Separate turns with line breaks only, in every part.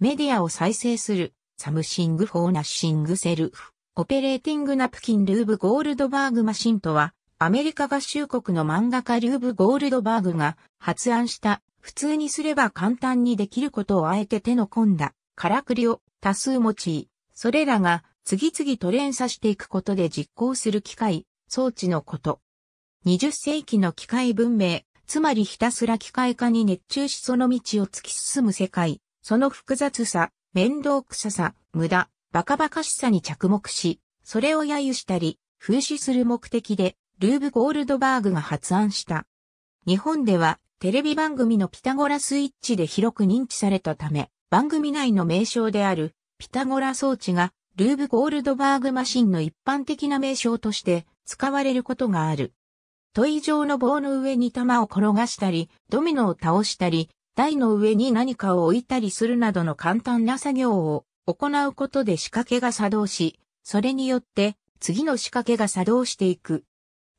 メディアを再生する、サムシング・フォー・ナッシング・セルフ、オペレーティング・ナプキン・ルーブ・ゴールドバーグ・マシンとは、アメリカ合衆国の漫画家ルーブ・ゴールドバーグが発案した、普通にすれば簡単にできることをあえて手の込んだ、からくりを多数用い、それらが次々と連鎖していくことで実行する機械、装置のこと。20世紀の機械文明、つまりひたすら機械化に熱中しその道を突き進む世界。その複雑さ、面倒くささ、無駄、バカバカしさに着目し、それを揶揄したり、風刺する目的で、ルーブ・ゴールドバーグが発案した。日本では、テレビ番組のピタゴラスイッチで広く認知されたため、番組内の名称である、ピタゴラ装置が、ルーブ・ゴールドバーグマシンの一般的な名称として使われることがある。トイ状の棒の上に玉を転がしたり、ドミノを倒したり、台の上に何かを置いたりするなどの簡単な作業を行うことで仕掛けが作動し、それによって次の仕掛けが作動していく。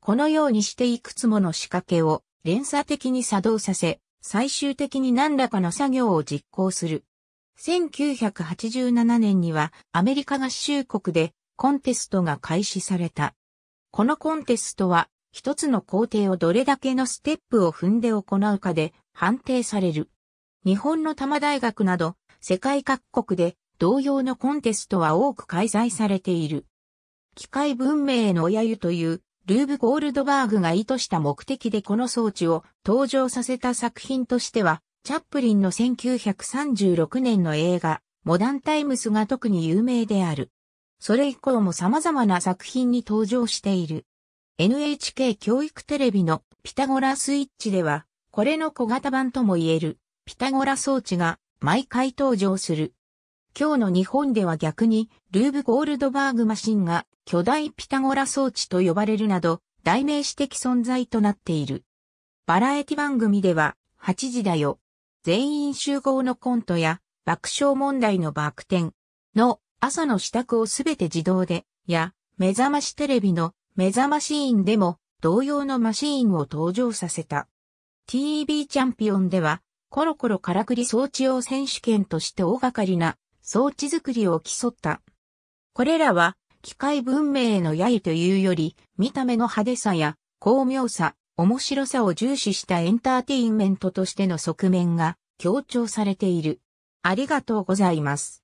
このようにしていくつもの仕掛けを連鎖的に作動させ、最終的に何らかの作業を実行する。1987年にはアメリカ合衆国でコンテストが開始された。このコンテストは一つの工程をどれだけのステップを踏んで行うかで判定される。日本の多摩大学など世界各国で同様のコンテストは多く開催されている。機械文明への親湯というルーブ・ゴールドバーグが意図した目的でこの装置を登場させた作品としては、チャップリンの1936年の映画、モダンタイムスが特に有名である。それ以降も様々な作品に登場している。NHK 教育テレビのピタゴラスイッチでは、これの小型版とも言える、ピタゴラ装置が毎回登場する。今日の日本では逆に、ルーブ・ゴールドバーグマシンが巨大ピタゴラ装置と呼ばれるなど、代名詞的存在となっている。バラエティ番組では、8時だよ。全員集合のコントや、爆笑問題の爆点の朝の支度をすべて自動で、や、目覚ましテレビの目覚まし員ンでも同様のマシーンを登場させた。TEB チャンピオンでは、コロコロからくり装置用選手権として大掛かりな装置作りを競った。これらは、機械文明への揶揄というより、見た目の派手さや、巧妙さ、面白さを重視したエンターテインメントとしての側面が強調されている。ありがとうございます。